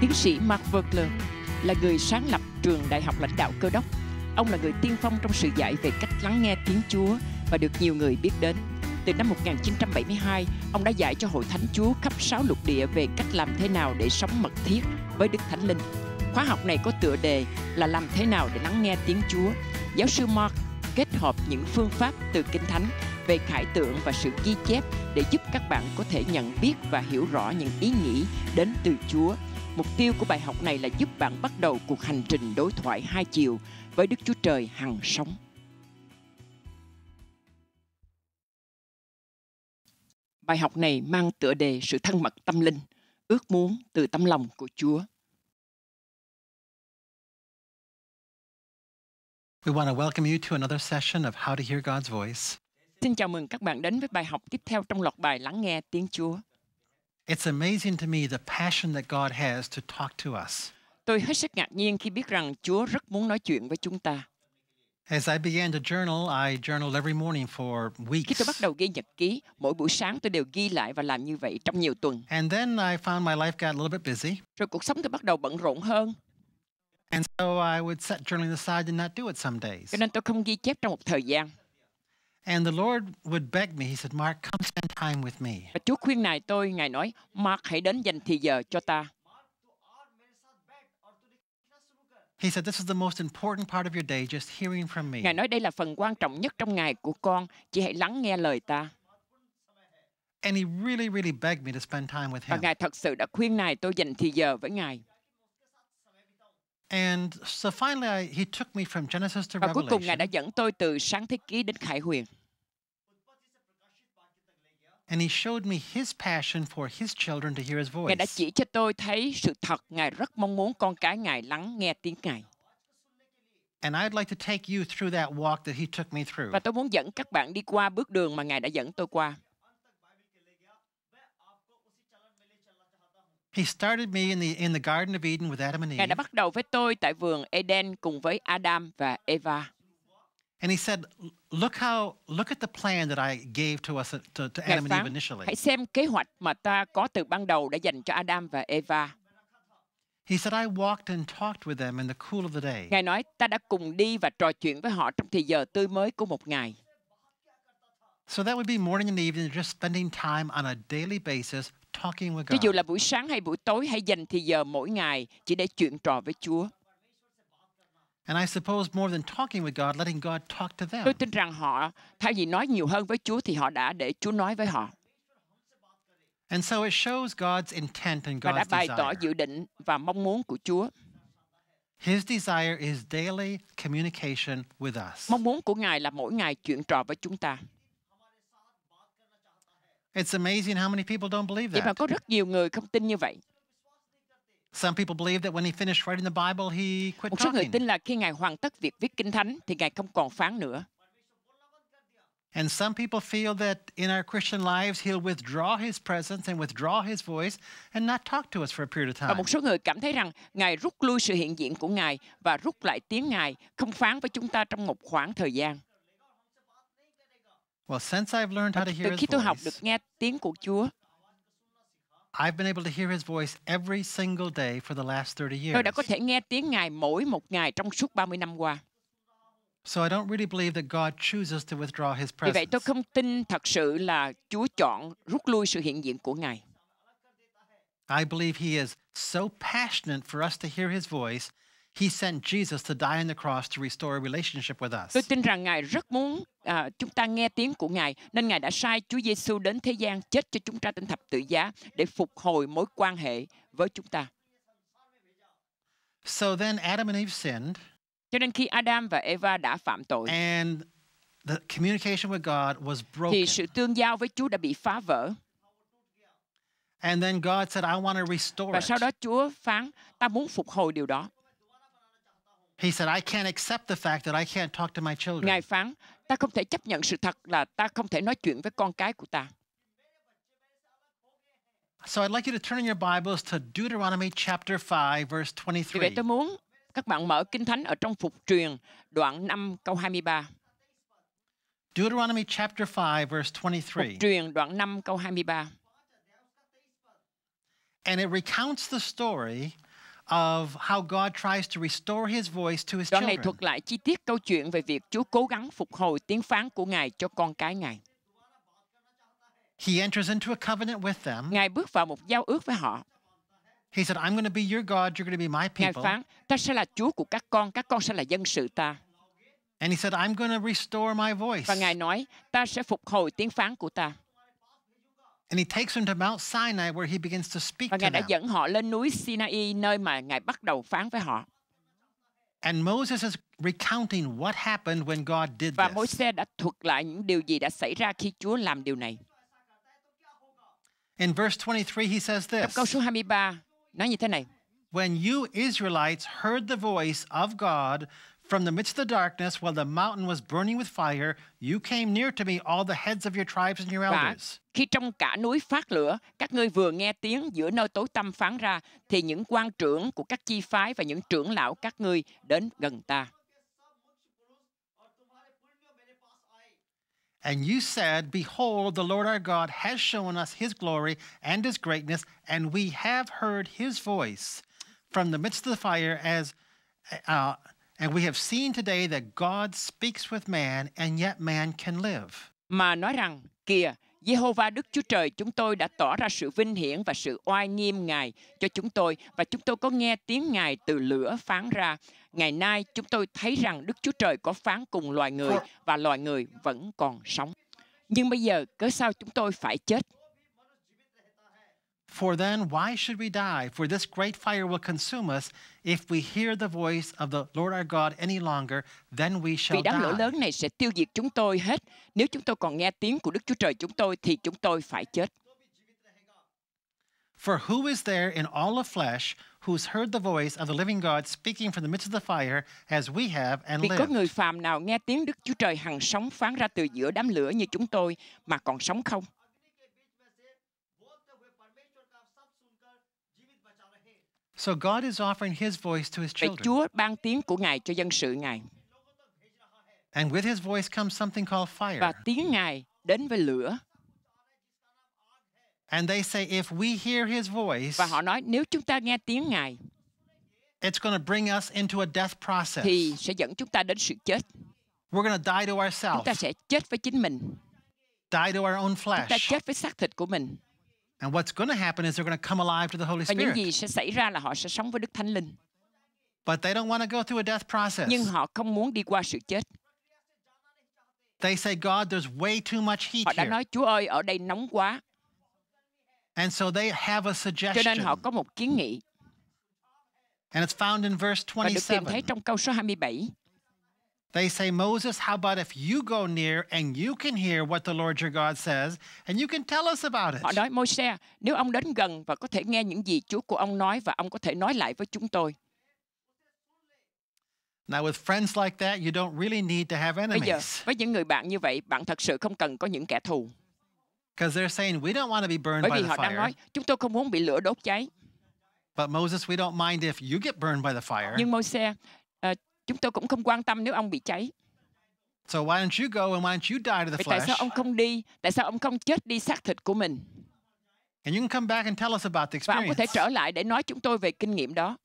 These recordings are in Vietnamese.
Tiến sĩ Mark Vogler là người sáng lập trường Đại học Lãnh đạo Cơ đốc. Ông là người tiên phong trong sự dạy về cách lắng nghe tiếng Chúa và được nhiều người biết đến. Từ năm 1972, ông đã dạy cho Hội Thánh Chúa khắp sáu lục địa về cách làm thế nào để sống mật thiết với Đức Thánh Linh. Khóa học này có tựa đề là làm thế nào để lắng nghe tiếng Chúa. Giáo sư Mark kết hợp những phương pháp từ Kinh Thánh về khải tượng và sự ghi chép để giúp các bạn có thể nhận biết và hiểu rõ những ý nghĩ đến từ Chúa Mục tiêu của bài học này là giúp bạn bắt đầu cuộc hành trình đối thoại hai chiều với Đức Chúa Trời hằng sống. Bài học này mang tựa đề sự thân mật tâm linh, ước muốn từ tấm lòng của Chúa. We want to welcome you to another session of How to Hear God's Voice. Xin chào mừng các bạn đến với bài học tiếp theo trong loạt bài Lắng nghe tiếng Chúa. It's amazing to me the passion that God has to talk to us. Tôi hết sức ngạc nhiên khi biết rằng Chúa rất muốn nói chuyện với chúng ta. As I began to journal, I journaled every morning for weeks. Khi tôi bắt đầu ghi nhật ký, mỗi buổi sáng tôi đều ghi lại và làm như vậy trong nhiều tuần. And then I found my life got a little bit busy. Rồi cuộc sống tôi bắt đầu bận rộn hơn. And so I would set journaling aside and not do it some days. Cho nên tôi không ghi chép trong một thời gian. And the Lord would beg me. He said, "Mark, come spend time with me." Và Chúa khuyên này tôi, ngài nói, Mark hãy đến dành thì giờ cho ta. He said, "This is the most important part of your day, just hearing from me." Ngài nói đây là phần quan trọng nhất trong ngày của con, chỉ hãy lắng nghe lời ta. And he really, really begged me to spend time with him. Và ngài thật sự đã khuyên này tôi dành thì giờ với ngài. Và cuối cùng Ngài đã dẫn tôi từ sáng thế ký đến khải huyền. And he showed me his passion for his children to hear his voice. Ngài đã chỉ cho tôi thấy sự thật Ngài rất mong muốn con cái Ngài lắng nghe tiếng Ngài. And I'd like to take you through that walk that he took me through. Và tôi muốn dẫn các bạn đi qua bước đường mà Ngài đã dẫn tôi qua. He started me in the in the Garden of Eden with Adam and Eve. Ngài đã bắt đầu với tôi tại vườn Eden cùng với Adam và Eva. And he said, look how look at the plan that I gave to us uh, to, to Adam and Eve initially. Hãy xem kế hoạch mà ta có từ ban đầu đã dành cho Adam và Eva. He said I walked and talked with them in the cool of the day. Ngài nói ta đã cùng đi và trò chuyện với họ trong thời giờ tươi mới của một ngày. So that would be morning and evening just spending time on a daily basis cho dù là buổi sáng hay buổi tối hay dành thì giờ mỗi ngày chỉ để chuyện trò với Chúa. And I suppose more than talking with God, letting God talk to them. Tôi tin rằng họ thay vì nói nhiều hơn với Chúa thì họ đã để Chúa nói với họ. And so it shows God's intent and God's và đã bày tỏ dự định và mong muốn của Chúa. His desire is daily communication with us. Mong muốn của Ngài là mỗi ngày chuyện trò với chúng ta. It's amazing how many people don't believe that. Vậy mà có rất nhiều người không tin như vậy. Some people believe that when he finished writing the Bible, he quit Một số người tin là khi Ngài hoàn tất việc viết Kinh Thánh thì Ngài không còn phán nữa. And some people feel that in our Christian lives, he'll withdraw his presence and withdraw his voice and not talk to us for a period of time. Và một số người cảm thấy rằng Ngài rút lui sự hiện diện của Ngài và rút lại tiếng Ngài, không phán với chúng ta trong một khoảng thời gian. Và từ khi tôi học được nghe tiếng của Chúa, I've been able to hear his voice every single day for the last 30 years. Tôi đã có thể nghe tiếng Ngài mỗi một ngày trong suốt 30 năm qua. So I don't really believe that God chooses to withdraw his presence. Vì vậy tôi không tin thật sự là Chúa chọn rút lui sự hiện diện của Ngài. I believe he is so passionate for us to hear his voice He sent Jesus to die on the cross to restore a relationship with us. Tôi tin rằng Ngài rất muốn à, chúng ta nghe tiếng của Ngài nên Ngài đã sai Chúa Giêsu đến thế gian chết cho chúng ta trên thập tự giá để phục hồi mối quan hệ với chúng ta. So then Adam and Eve sinned. Cho nên khi Adam và Eva đã phạm tội. And the communication with God was broken. Thì sự tương giao với Chúa đã bị phá vỡ. And then God said, I want to restore Và sau đó Chúa phán, ta muốn phục hồi điều đó. He said, I can't accept the fact that I can't talk to my children. Ngài phán, ta không thể chấp nhận sự thật là ta không thể nói chuyện với con cái của ta. So I'd like you to turn in your Bibles to Deuteronomy chapter 5 verse 23. Vì vậy tôi muốn các bạn mở Kinh Thánh ở trong phục truyền đoạn 5 câu 23. Deuteronomy chapter 5 verse 23. Phục truyền đoạn 5 câu 23. And it recounts the story of how God tries to restore his voice to his Đoạn này thuật lại chi tiết câu chuyện về việc Chúa cố gắng phục hồi tiếng phán của Ngài cho con cái Ngài. He enters into a covenant with them. Ngài bước vào một giao ước với họ. He said, I'm going to be your God, you're going to be my people. Ngài phán, ta sẽ là Chúa của các con, các con sẽ là dân sự ta. And he said, I'm going to restore my voice. Và Ngài nói, ta sẽ phục hồi tiếng phán của ta. And he takes them to Mount Sinai where he begins to speak Và Ngài to đã dẫn họ lên núi Sinai nơi mà Ngài bắt đầu phán với họ. And Moses is recounting what happened when God did Và this. Môi-se đã thuật lại những điều gì đã xảy ra khi Chúa làm điều này. In verse 23, he says Trong this câu số 23 nói như thế này. When you Israelites heard the voice of God from the midst of the darkness, while the mountain was burning with fire, you came near to me, all the heads of your tribes and your elders. Và khi trong cả núi phát lửa, các ngươi vừa nghe tiếng giữa nơi tối tăm phán ra, thì những quan trưởng của các chi phái và những trưởng lão các ngươi đến gần ta. And you said, Behold, the Lord our God has shown us his glory and his greatness, and we have heard his voice from the midst of the fire as uh, And we have seen today that God speaks with man and yet man can live. Mà nói rằng, kìa, Jehovah Đức Chúa Trời chúng tôi đã tỏ ra sự vinh hiển và sự oai nghiêm Ngài cho chúng tôi và chúng tôi có nghe tiếng Ngài từ lửa phán ra. Ngày nay chúng tôi thấy rằng Đức Chúa Trời có phán cùng loài người và loài người vẫn còn sống. Nhưng bây giờ cớ sao chúng tôi phải chết? For then, why should we die? For this great fire will consume us. If we hear the voice of the Lord our God any longer, then we shall Vì đám lửa lớn này sẽ tiêu diệt chúng tôi hết. Nếu chúng tôi còn nghe tiếng của Đức Chúa Trời chúng tôi, thì chúng tôi phải chết. For who is there in all of flesh who's heard the voice of the living God speaking from the midst of the fire as we have and Vì có người phàm nào nghe tiếng Đức Chúa Trời hằng sống phán ra từ giữa đám lửa như chúng tôi mà còn sống không? So God is offering his voice to his children. Vậy Chúa ban tiếng của Ngài cho dân sự Ngài. And with his voice comes something called fire. Và tiếng Ngài đến với lửa. And they say if we hear his voice. Và họ nói nếu chúng ta nghe tiếng Ngài. It's going to bring us into a death process. Thì sẽ dẫn chúng ta đến sự chết. We're going to die to ourselves. Chúng ta sẽ chết với chính mình. Die to our own flesh. Chúng ta chết với xác thịt của mình. And what's going to happen is they're going to come alive to the Holy Spirit. Và những gì sẽ xảy ra là họ sẽ sống với Đức Thánh Linh. But they don't want to go through a death process. Nhưng họ không muốn đi qua sự chết. They say, God, there's way too much heat Họ đã nói, Chúa ơi, ở đây nóng quá. And so they have a Cho nên họ có một kiến nghị. And it's found in verse và được tìm thấy trong câu số 27. They say, Moses, how about if you go near and you can hear what the Lord your God says and you can tell us about it? Họ nói, Moses, nếu ông đến gần và có thể nghe những gì Chúa của ông nói và ông có thể nói lại với chúng tôi. Now with friends like that, you don't really need to have enemies. Bây giờ, với những người bạn như vậy, bạn thật sự không cần có những kẻ thù. Because they're saying we don't want to be burned Bởi vì by họ fire. đang nói, chúng tôi không muốn bị lửa đốt cháy. But Moses, we don't mind if you get burned by the fire. Nhưng Moses, Chúng tôi cũng không quan tâm nếu ông bị cháy. So why don't you go and why don't you die to the Vậy flesh? Tại sao ông không đi? Tại sao ông không chết đi xác thịt của mình? And you can come back and tell us about the experience. Và ông có thể trở lại để nói chúng tôi về kinh nghiệm đó.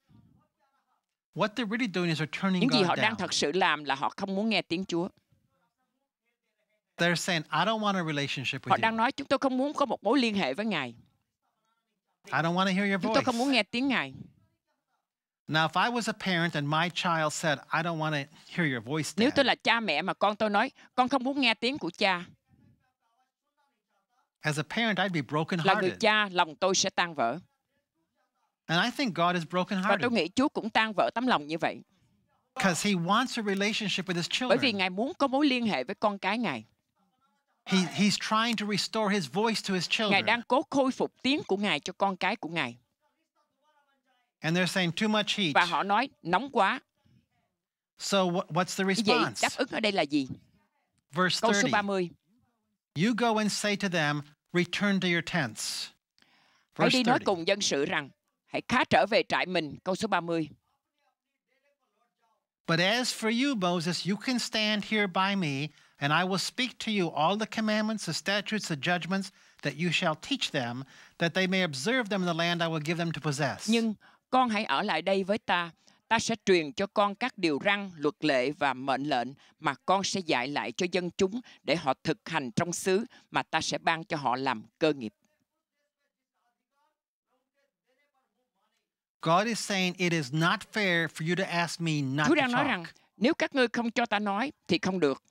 What they're really doing is they're turning Những gì God họ down. đang thật sự làm là họ không muốn nghe tiếng Chúa. They're saying, I don't want a relationship with họ đang nói chúng tôi không muốn có một mối liên hệ với Ngài. I don't want to hear your voice. Chúng tôi không muốn nghe tiếng Ngài. Nếu tôi là cha mẹ mà con tôi nói, con không muốn nghe tiếng của cha. As a parent, I'd be brokenhearted. Là người cha, lòng tôi sẽ tan vỡ. And I think God is brokenhearted. Và tôi nghĩ Chúa cũng tan vỡ tấm lòng như vậy. Because he wants a relationship with his children. Bởi vì Ngài muốn có mối liên hệ với con cái Ngài. He, he's trying to restore his voice to his children. Ngài đang cố khôi phục tiếng của Ngài cho con cái của Ngài. And they're saying too much heat. Và họ nói nóng quá. So what's the response? Vậy đáp ứng ở đây là gì? Verse 30. Câu số 30. You go and say to them, return to your tents. Verse hãy đi 30. nói cùng dân sự rằng, hãy khá trở về trại mình. Câu số 30. But as for you, Moses, you can stand here by me, and I will speak to you all the commandments, the statutes, the judgments that you shall teach them, that they may observe them in the land I will give them to possess. Nhưng Con hãy ở lại đây với ta. Ta sẽ truyền cho con các điều răn, luật lệ và mệnh lệnh mà con sẽ dạy lại cho dân chúng để họ thực hành trong xứ mà ta sẽ ban cho họ làm cơ nghiệp. God is saying it is not fair for you to ask me not Chúa đang nói rằng nếu các ngươi không cho ta nói thì không được.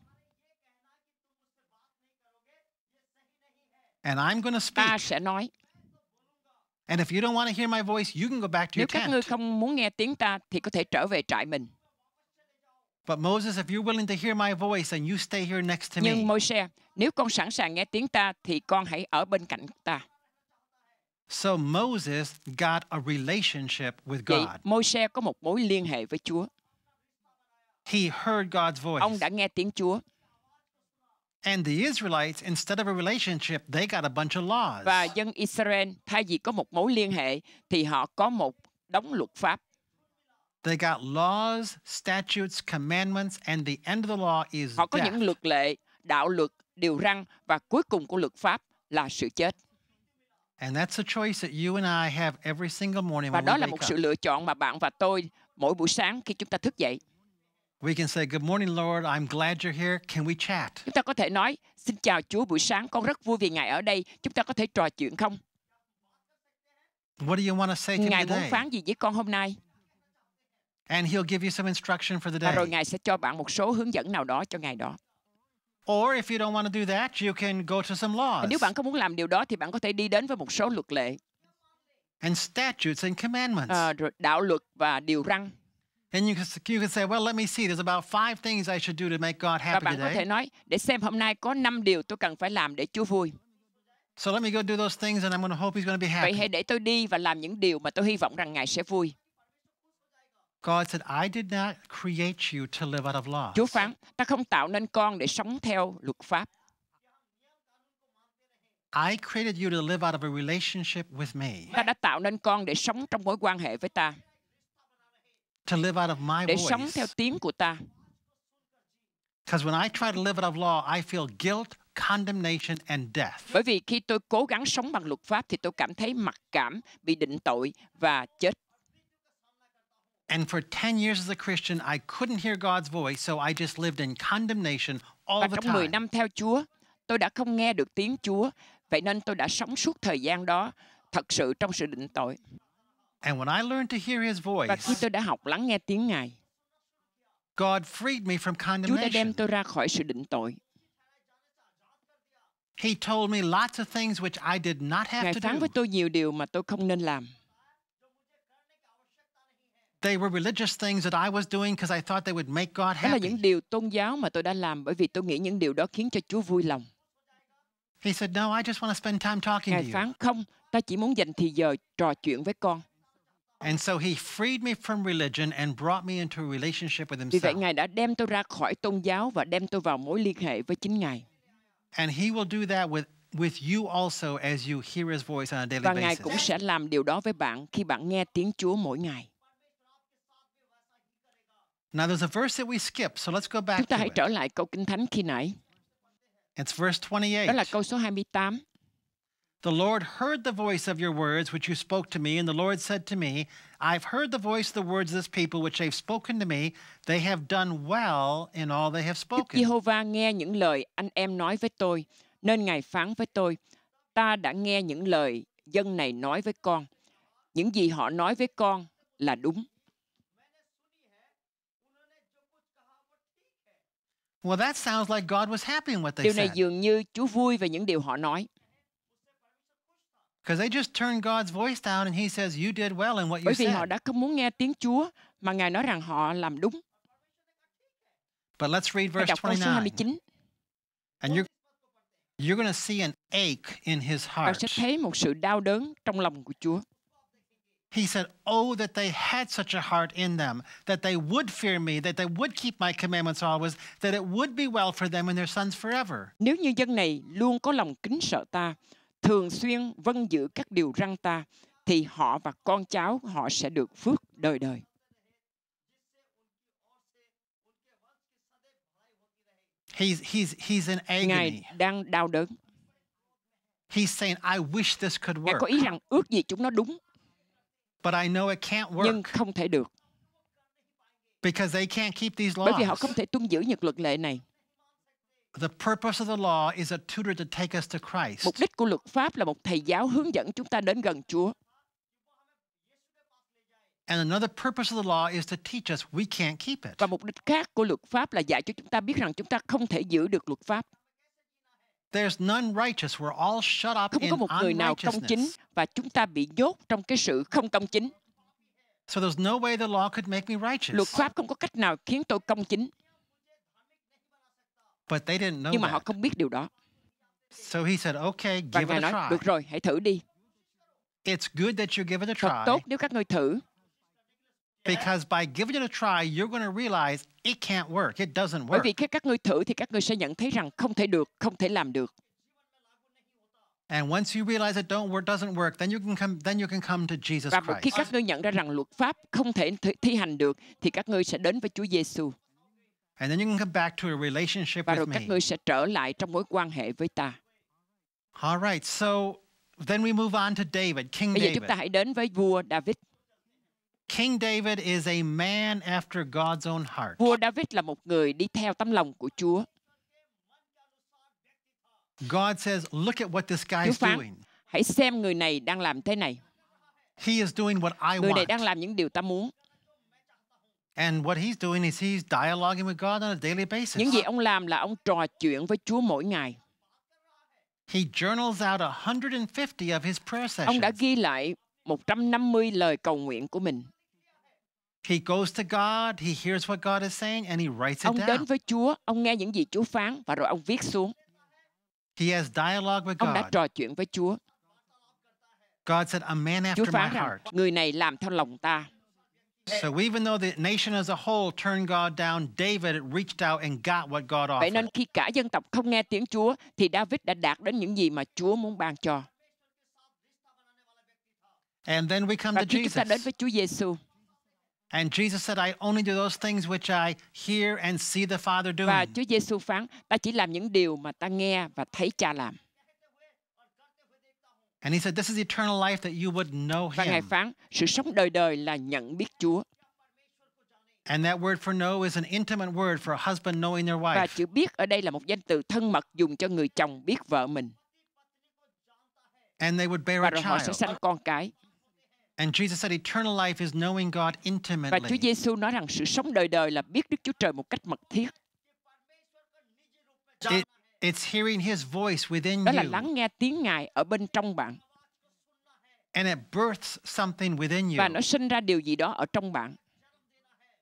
And I'm going to speak. Ta sẽ nói. And if you don't want to hear my voice, you can go back to Nếu your các ngươi không muốn nghe tiếng ta thì có thể trở về trại mình. But Moses, if you're willing to hear my voice and you stay here next to me. Nhưng Môi-se, nếu con sẵn sàng nghe tiếng ta thì con hãy ở bên cạnh ta. So Moses got a relationship with Vậy God. Môi-se có một mối liên hệ với Chúa. He heard God's voice. Ông đã nghe tiếng Chúa. And the Israelites, instead of a relationship, they got a bunch of laws. Và dân Israel thay vì có một mối liên hệ thì họ có một đống luật pháp. They got laws, statutes, commandments, and the end of the law is Họ có death. những luật lệ, đạo luật, điều răn và cuối cùng của luật pháp là sự chết. And that's a choice that you and I have every single morning Và đó là một sự lựa chọn mà bạn và tôi mỗi buổi sáng khi chúng ta thức dậy. We can say, Good morning, Lord. I'm glad you're here. Can we chat? Chúng ta có thể nói, Xin chào Chúa buổi sáng, con rất vui vì Ngài ở đây. Chúng ta có thể trò chuyện không? What do you want to say to Ngài muốn phán gì với con hôm nay? And he'll give you some instruction for the Và rồi Ngài sẽ cho bạn một số hướng dẫn nào đó cho ngày đó. Or if you don't want to do that, you can go to some laws. nếu bạn không muốn làm điều đó thì bạn có thể đi đến với một số luật lệ. And statutes and commandments. À, đạo luật và điều răn. And you can, you can say, well, let me see. There's about five things I should do to make God happy Và bạn có thể nói, để xem hôm nay có năm điều tôi cần phải làm để Chúa vui. So let me go do those things and I'm going to hope he's going to be happy. Vậy hãy để tôi đi và làm những điều mà tôi hy vọng rằng Ngài sẽ vui. God said, I did not create you to live out of law. Chúa phán, ta không tạo nên con để sống theo luật pháp. I created you to live out of a relationship with me. Ta đã tạo nên con để sống trong mối quan hệ với ta để sống theo tiếng của ta. Bởi vì khi tôi cố gắng sống bằng luật pháp thì tôi cảm thấy mặc cảm, bị định tội và chết. And for 10 years as a Christian, I couldn't hear God's voice, so I just lived in condemnation all Và trong 10 năm theo Chúa, tôi đã không nghe được tiếng Chúa, vậy nên tôi đã sống suốt thời gian đó thật sự trong sự định tội. And when I learned to hear his voice, và khi tôi đã học lắng nghe tiếng Ngài, God freed me from condemnation. Chúa đã đem tôi ra khỏi sự định tội. He told me lots of things which I did not have Ngài to phán với tôi nhiều điều mà tôi không nên làm. They were religious things that I was doing because I thought they would make God happy. Đó là những điều tôn giáo mà tôi đã làm bởi vì tôi nghĩ những điều đó khiến cho Chúa vui lòng. He said, "No, I just want to spend time talking Ngài to you." Ngài phán không, ta chỉ muốn dành thời giờ trò chuyện với con. And so he freed me from religion and brought me into a relationship with Vì vậy Ngài đã đem tôi ra khỏi tôn giáo và đem tôi vào mối liên hệ với chính Ngài. And he will do that with, with you also as you hear his voice on a Và Ngài cũng sẽ làm điều đó với bạn khi bạn nghe tiếng Chúa mỗi ngày. Now there's a verse that we skipped, so let's go back Chúng ta hãy trở lại câu Kinh Thánh khi nãy. It's verse Đó là câu số 28. The Lord heard the voice of your words which you spoke to me, and the Lord said to me, I've heard the voice, the words of this people which they've spoken to me. They have done well in all they have spoken. Đức Giê-hô-va nghe những lời anh em nói với tôi, nên Ngài phán với tôi, ta đã nghe những lời dân này nói với con. Những gì họ nói với con là đúng. Well, that sounds like God was happy in what they said. điều này dường như Chúa vui về những điều họ nói. Because they just turned God's voice down and he says you did well in what you Bởi vì họ đã không muốn nghe tiếng Chúa mà Ngài nói rằng họ làm đúng. But let's read verse 29. And you're you're going to see an ache in his heart. Bạn sẽ thấy một sự đau đớn trong lòng của Chúa. He said, Oh, that they had such a heart in them, that they would fear me, that they would keep my commandments always, that it would be well for them and their sons forever. Nếu như dân này luôn có lòng kính sợ ta, thường xuyên vân giữ các điều răn ta, thì họ và con cháu họ sẽ được phước đời đời. He's, he's, he's in agony. Ngài đang đau đớn. He's saying, I wish this could work. Ngài có ý rằng ước gì chúng nó đúng. But I know it can't work. Nhưng không thể được. Because they can't keep these laws. Bởi vì họ không thể tuân giữ những luật lệ này. The purpose of the law is a tutor to take us to Christ. Mục đích của luật pháp là một thầy giáo hướng dẫn chúng ta đến gần Chúa. And another purpose of the law is to teach us we can't keep it. Và mục đích khác của luật pháp là dạy cho chúng ta biết rằng chúng ta không thể giữ được luật pháp. There's none righteous. We're all shut up không có một người nào công chính và chúng ta bị nhốt trong cái sự không công chính. So there's no way the law could make me righteous. Luật pháp không có cách nào khiến tôi công chính. But they didn't know Nhưng mà họ không biết điều đó. So he said, okay, give Và Ngài nói, được rồi, hãy thử đi. It's good that you give it a try. Thật tốt nếu các ngươi thử. Because by giving it a try, you're going to realize it can't work. It doesn't work. Bởi vì khi các ngươi thử thì các ngươi sẽ nhận thấy rằng không thể được, không thể làm được. And once you realize it don't work, doesn't work, then you can come, then you can come to Jesus Christ. Và khi các ngươi nhận ra rằng luật pháp không thể thi hành được, thì các ngươi sẽ đến với Chúa Giêsu. And then you can come back to a relationship Và rồi các me. ngươi sẽ trở lại trong mối quan hệ với ta. All right. So then we move on to David, King Bây giờ chúng ta hãy đến với vua David. King David is a man after God's own heart. Vua David là một người đi theo tấm lòng của Chúa. God says, "Look at what this guy is doing. hãy xem người này đang làm thế này. He is doing what I want. Người này want." đang làm những điều ta muốn. And what he's doing is he's dialoguing with God on a daily basis. Những gì ông làm là ông trò chuyện với Chúa mỗi ngày. He journals out 150 of his prayer sessions. Ông đã ghi lại 150 lời cầu nguyện của mình. He goes to God, he hears what God is saying and he writes it ông down. Ông đến với Chúa, ông nghe những gì Chúa phán và rồi ông viết xuống. He has dialogue with God. Ông đã trò chuyện với Chúa. God said, a man after Chúa phán my rằng, heart. người này làm theo lòng ta. So even though the nation as a whole turned God down, David reached out and got what God offered. Vậy nên khi cả dân tộc không nghe tiếng Chúa thì David đã đạt đến những gì mà Chúa muốn ban cho. And then we come Và to Jesus. Chúng ta đến với Chúa Giêsu. And Jesus said, I only do those things which I hear and see the Father doing. Và Chúa Giêsu phán, ta chỉ làm những điều mà ta nghe và thấy Cha làm. And he said, This is eternal life that you would know him. Và Ngài phán, sự sống đời đời là nhận biết Chúa. And that word for know is an intimate word for a husband knowing their wife. Và chữ biết ở đây là một danh từ thân mật dùng cho người chồng biết vợ mình. And they would bear Và a rồi họ sẽ child. sanh con cái. And Jesus said eternal life is knowing God intimately. Và Chúa Giêsu nói rằng sự sống đời đời là biết Đức Chúa Trời một cách mật thiết. It, It's hearing his voice within Đó là lắng nghe tiếng Ngài ở bên trong bạn. And it births something within Và nó sinh ra điều gì đó ở trong bạn.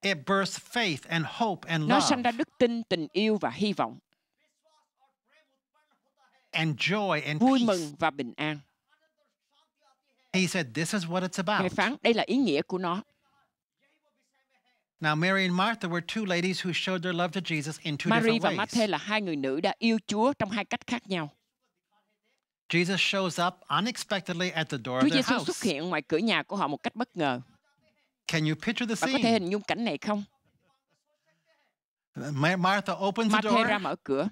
It births faith and hope and Nó sinh ra đức tin, tình yêu và hy vọng, and joy and vui mừng và bình an. He said, This is what it's about. Ngài phán đây là ý nghĩa của nó. Now Mary and Martha were two ladies who showed their love to Jesus in two Mary different ways. và Matthew là hai người nữ đã yêu Chúa trong hai cách khác nhau. Jesus shows up unexpectedly at the door Chúa of their Giêsu house. xuất hiện ngoài cửa nhà của họ một cách bất ngờ. Can you picture the scene? Bạn có thể hình dung cảnh này không? Martha opens the door. ra mở cửa.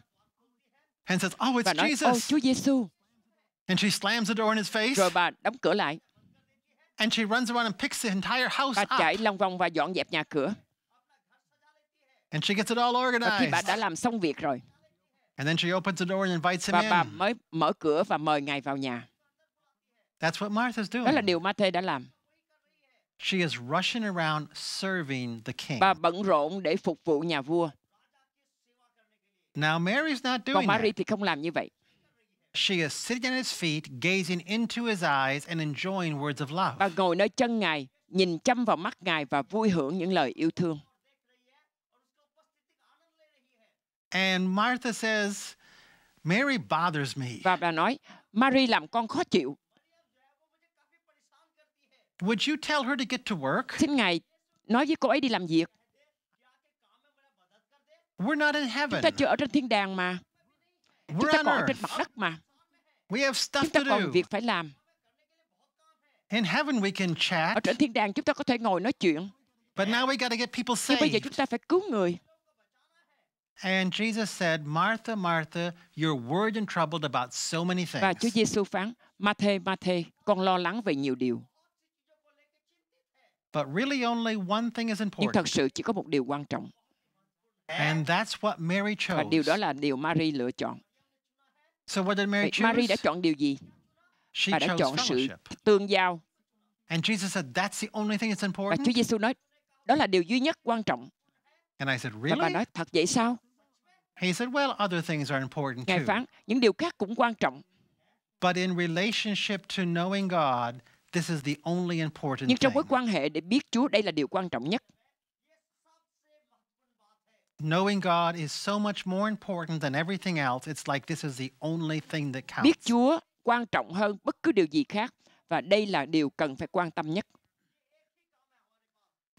And says, "Oh, it's và nói, oh, Jesus." Chúa Giêsu. And she slams the door in his face. Rồi bà đóng cửa lại. And she runs around and picks the entire house bà up. chạy long vòng và dọn dẹp nhà cửa. And she gets it all organized. Và khi bà đã làm xong việc rồi. And then she opens the door and invites him và bà mới mở cửa và mời ngài vào nhà. That's what Martha's doing. Đó là điều Martha đã làm. She is rushing around serving the king. Bà bận rộn để phục vụ nhà vua. Now Mary's not doing Còn Mary thì không làm như vậy. She is sitting at his feet, gazing into his eyes and enjoying words of love. Bà ngồi nơi chân Ngài, nhìn chăm vào mắt Ngài và vui hưởng những lời yêu thương. And Martha says, Mary bothers me. Và bà nói, Mary làm con khó chịu. Would you tell her to get to work? Xin Ngài nói với cô ấy đi làm việc. We're not in heaven. Chúng ta chưa ở trên thiên đàng mà. Chúng ta còn ở trên mặt đất mà. Chúng ta còn việc phải làm. In heaven we can chat. Ở trên thiên đàng chúng ta có thể ngồi nói chuyện. But now we got get people saved. Nhưng bây giờ chúng ta phải cứu người. And Jesus said, Martha, Martha, you're worried and troubled about so many things. Và Chúa Giêsu phán, Matthê, Matthê, con lo lắng về nhiều điều. But really only one thing is important. Nhưng thật sự chỉ có một điều quan trọng. And that's what Mary chose. Và điều đó là điều Mary lựa chọn. So what did Mary choose? Mary đã chọn điều gì? She Bà đã chọn sự tương giao. And Jesus said, That's the only thing that's important. Và Chúa Giêsu nói, đó là điều duy nhất quan trọng. And I said, really? Và bà nói, thật vậy sao? He said, well, other things are important Ngài too. phán, những điều khác cũng quan trọng. But in relationship to knowing God, this is the only important Nhưng trong mối quan hệ để biết Chúa, đây là điều quan trọng nhất. Knowing God is so much more important than everything else. It's like this is the only thing that counts. Biết Chúa quan trọng hơn bất cứ điều gì khác và đây là điều cần phải quan tâm nhất.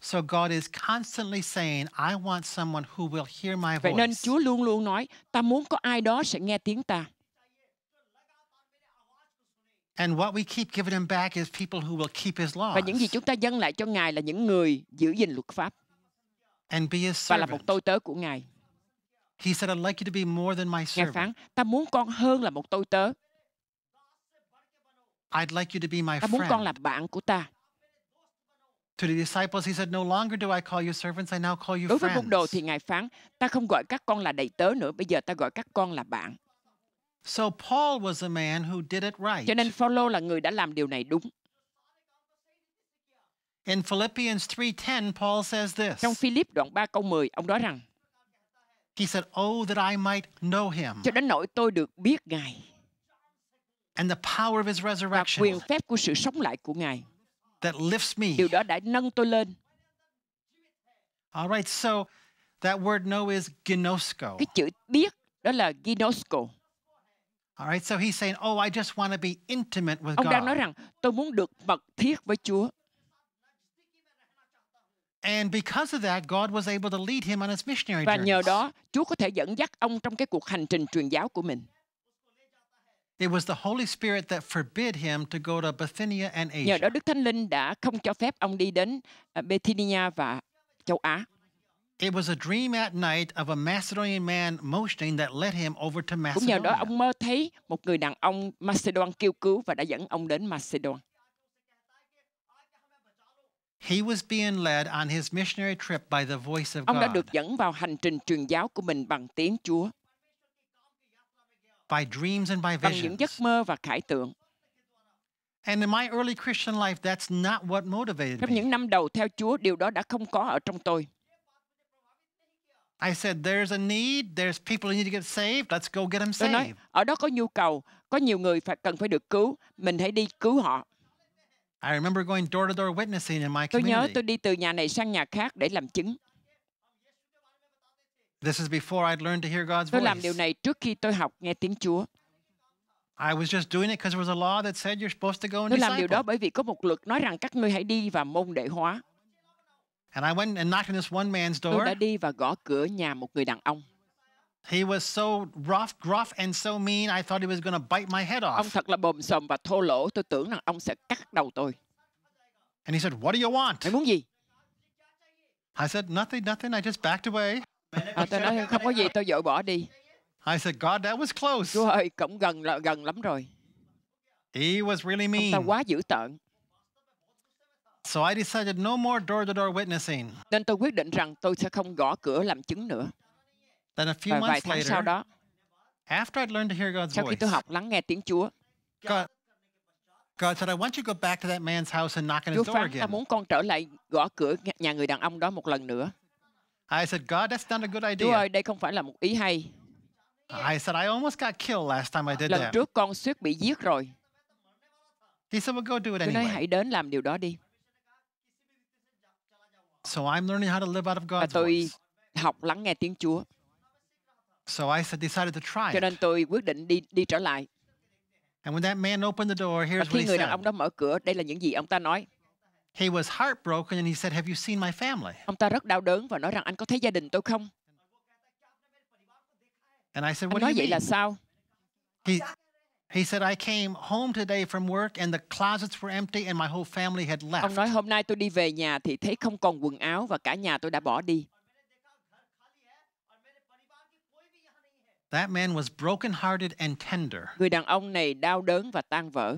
So God is constantly saying, I want someone who will hear my voice. Vậy nên Chúa luôn luôn nói, ta muốn có ai đó sẽ nghe tiếng ta. And what we keep giving him back is people who will keep his laws. Và những gì chúng ta dâng lại cho Ngài là những người giữ gìn luật pháp và là một tôi tớ của Ngài. He said, I'd like you to be more than my servant. Ngài phán, ta muốn con hơn là một tôi tớ. I'd like you to be my ta muốn con là bạn của ta. To the disciples, he said, No longer do I call you servants, I now call you Đối với môn đồ thì Ngài phán, ta không gọi các con là đầy tớ nữa, bây giờ ta gọi các con là bạn. So Paul was a man who did it right. Cho nên Phaolô là người đã làm điều này đúng. In Philippians 3:10 Paul says this. Trong Philip đoạn 3 câu 10 ông nói rằng He said, "Oh that I might know him." Cho đến nỗi tôi được biết Ngài. And the power of his resurrection. Và quyền phép của sự sống lại của Ngài. That lifts me. Điều đó đã nâng tôi lên. All right, so that word know is ginosko. Cái chữ biết đó là ginosko. All right, so he's saying, "Oh, I just want to be intimate with God." Ông đang nói rằng tôi muốn được mật thiết với Chúa. Và nhờ đó, Chúa có thể dẫn dắt ông trong cái cuộc hành trình truyền giáo của mình. It was the Holy Spirit that forbid him to go to Bithynia and Asia. Nhờ đó Đức Thánh Linh đã không cho phép ông đi đến à, Bithynia và châu Á. It was a dream at night of a Macedonian man motioning that led him over to Macedonia. Cũng nhờ đó ông mơ thấy một người đàn ông Macedon kêu cứu và đã dẫn ông đến Macedonia. He was being led on his missionary trip by the voice of God. Ông đã được dẫn vào hành trình truyền giáo của mình bằng tiếng Chúa. By dreams and by visions. Bằng những giấc mơ và khải tượng. And in my early Christian life, that's not what motivated Trong me. những năm đầu theo Chúa, điều đó đã không có ở trong tôi. I said there's a need, there's people who need to get saved, let's go get them saved. Tôi nói, ở đó có nhu cầu, có nhiều người phải cần phải được cứu, mình hãy đi cứu họ. I remember going door to door witnessing in my Tôi nhớ tôi đi từ nhà này sang nhà khác để làm chứng. This is before I'd learned to hear God's Tôi làm điều này trước khi tôi học nghe tiếng Chúa. I was just doing it because there was a law that said you're supposed to go and Tôi làm điều đó bởi vì có một luật nói rằng các ngươi hãy đi và môn đệ hóa. And I went and knocked on this one man's Tôi đã đi và gõ cửa nhà một người đàn ông. He was so rough, gruff and so mean, I thought he was going to bite my head off. Ông thật là bồm xồm và thô lỗ, tôi tưởng rằng ông sẽ cắt đầu tôi. And he said, "What do you want?" Mày muốn gì? I said, "Nothing, nothing. I just backed away." À, tôi nói không có gì, tôi dội bỏ đi. I said, "God, that was close." Chúa ơi, cũng gần là gần lắm rồi. He was really mean. Ông ta quá dữ tợn. So I decided no more door to -door witnessing. Nên tôi quyết định rằng tôi sẽ không gõ cửa làm chứng nữa. Then a few Và vài tháng later, sau đó, after I'd learned to hear God's sau khi tôi học lắng nghe tiếng Chúa, God, God said, I want you to go back to that man's house and knock on Chúa his door ta again. muốn con trở lại gõ cửa nhà người đàn ông đó một lần nữa. I said, God, that's not a good Chúa idea. ơi, đây không phải là một ý hay. I said, I almost got killed last time I did Lần trước con suýt bị giết rồi. He said, well, go do it Tôi nói hãy đến làm điều đó đi. So I'm learning how to live out of Và tôi voice. học lắng nghe tiếng Chúa. So I decided to try Cho nên tôi quyết định đi đi trở lại. And when that man opened the door, here's Và what he khi người đàn ông đó mở cửa, đây là những gì ông ta nói. He was heartbroken and he said, "Have you seen my family?" Ông ta rất đau đớn và nói rằng anh có thấy gia đình tôi không? And I said, "What anh nói do you vậy mean? là sao? He, he said, "I came home today from work and the closets were empty and my whole family had left." Ông nói hôm nay tôi đi về nhà thì thấy không còn quần áo và cả nhà tôi đã bỏ đi. That man was broken-hearted and tender. Người đàn ông này đau đớn và tan vỡ.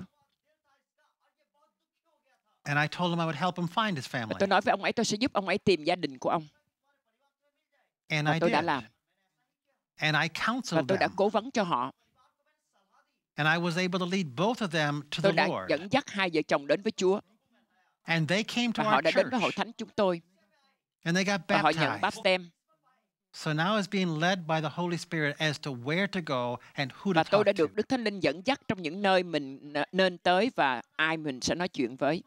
And I told him I would help him find his family. Và tôi nói với ông ấy tôi sẽ giúp ông ấy tìm gia đình của ông. And và I tôi đã làm. And I counseled và tôi đã cố vấn cho họ. And I was able to lead both of them to tôi đã dẫn dắt hai vợ chồng đến với Chúa. And they came to và họ đã đến với hội thánh chúng tôi. And they got baptized. Và họ nhận baptem. So now is being led by the Holy Spirit as to where to go and who to Và tôi đã được Đức Thánh Linh dẫn dắt trong những nơi mình nên tới và ai mình sẽ nói chuyện với.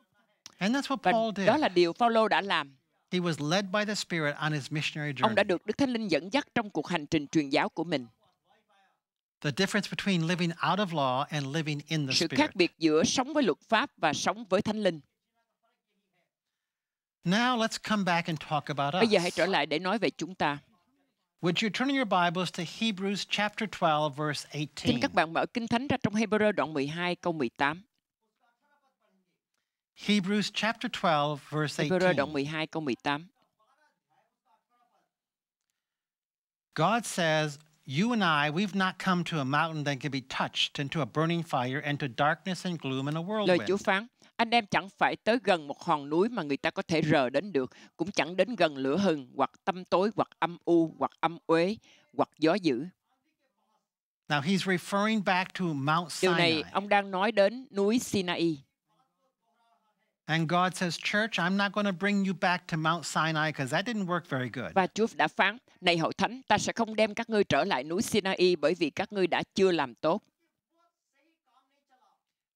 And that's what và Paul did. Đó là điều Phaolô đã làm. He was led by the Spirit on his missionary journey. Ông đã được Đức Thánh Linh dẫn dắt trong cuộc hành trình truyền giáo của mình. The difference between living out of law and living in the Sự Spirit. Sự khác biệt giữa sống với luật pháp và sống với Thánh Linh. Now let's come back and talk about us. Bây giờ hãy trở lại để nói về chúng ta. Would you turn your Bibles to Hebrews chapter 12 verse 18? Xin các bạn mở Kinh Thánh ra trong Hebrew đoạn 12 câu 18. Hebrews chapter 12 verse 18. Hebrew đoạn 12 câu 18. God says, You and I, we've not come to a mountain that can be touched, and to a burning fire, and to darkness and gloom and a whirlwind. Lời Chúa phán, Anh em chẳng phải tới gần một hòn núi mà người ta có thể rờ đến được, cũng chẳng đến gần lửa hừng hoặc tâm tối hoặc âm u hoặc âm uế hoặc gió dữ. Now he's referring back to Mount Sinai. Điều này ông đang nói đến núi Sinai. And God says, Church, I'm not going to bring you back to Mount Sinai because that didn't work very good. Và Chúa đã phán, này hội thánh, ta sẽ không đem các ngươi trở lại núi Sinai bởi vì các ngươi đã chưa làm tốt.